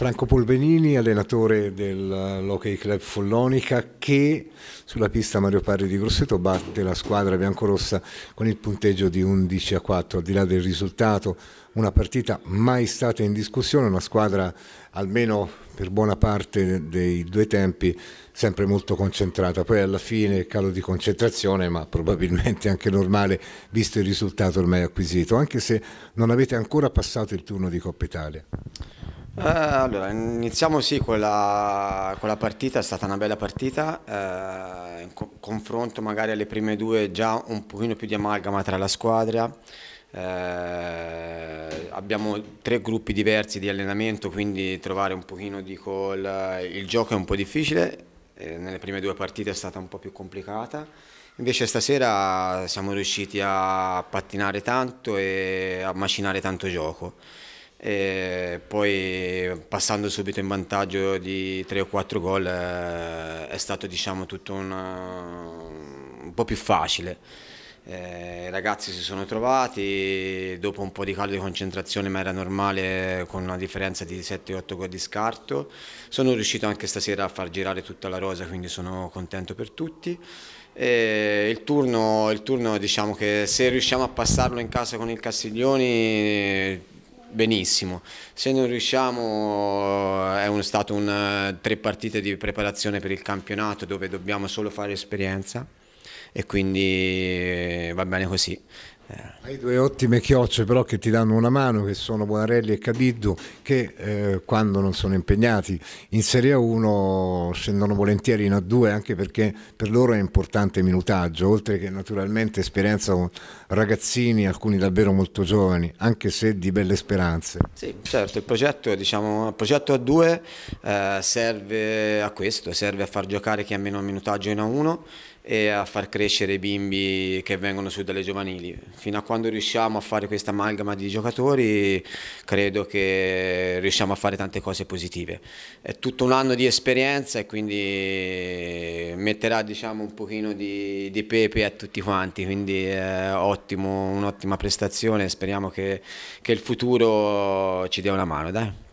Franco Polvenini, allenatore dell'Hockey eh, Club Follonica che sulla pista Mario Parri di Grosseto batte la squadra biancorossa con il punteggio di 11 a 4, al di là del risultato, una partita mai stata in discussione, una squadra almeno per buona parte dei due tempi sempre molto concentrata, poi alla fine calo di concentrazione, ma probabilmente anche normale visto il risultato ormai acquisito, anche se non avete ancora passato il turno di Coppa Italia. Eh, allora, iniziamo sì, con la partita è stata una bella partita, eh, in co confronto magari alle prime due già un pochino più di amalgama tra la squadra, eh, abbiamo tre gruppi diversi di allenamento, quindi trovare un pochino di call, il gioco è un po' difficile, nelle prime due partite è stata un po' più complicata, invece stasera siamo riusciti a pattinare tanto e a macinare tanto gioco e poi passando subito in vantaggio di 3 o 4 gol eh, è stato diciamo tutto una, un po' più facile eh, i ragazzi si sono trovati dopo un po' di caldo di concentrazione ma era normale con una differenza di 7-8 gol di scarto sono riuscito anche stasera a far girare tutta la rosa quindi sono contento per tutti e il turno, il turno diciamo che se riusciamo a passarlo in casa con il Castiglioni benissimo. Se non riusciamo eh, è un, stato un, eh, tre partite di preparazione per il campionato dove dobbiamo solo fare esperienza e quindi eh, va bene così. Eh, hai due ottime chiocce però che ti danno una mano, che sono Buonarelli e Cabiddu, che eh, quando non sono impegnati in Serie A1 scendono volentieri in A2 anche perché per loro è importante minutaggio, oltre che naturalmente esperienza con ragazzini, alcuni davvero molto giovani, anche se di belle speranze. Sì, certo, il progetto, diciamo, il progetto A2 eh, serve a questo, serve a far giocare chi ha meno minutaggio in A1 e a far crescere i bimbi che vengono su dalle giovanili. Fino a quando riusciamo a fare questa amalgama di giocatori credo che riusciamo a fare tante cose positive. È tutto un anno di esperienza e quindi metterà diciamo, un pochino di, di pepe a tutti quanti, quindi è un'ottima prestazione speriamo che, che il futuro ci dia una mano. Dai.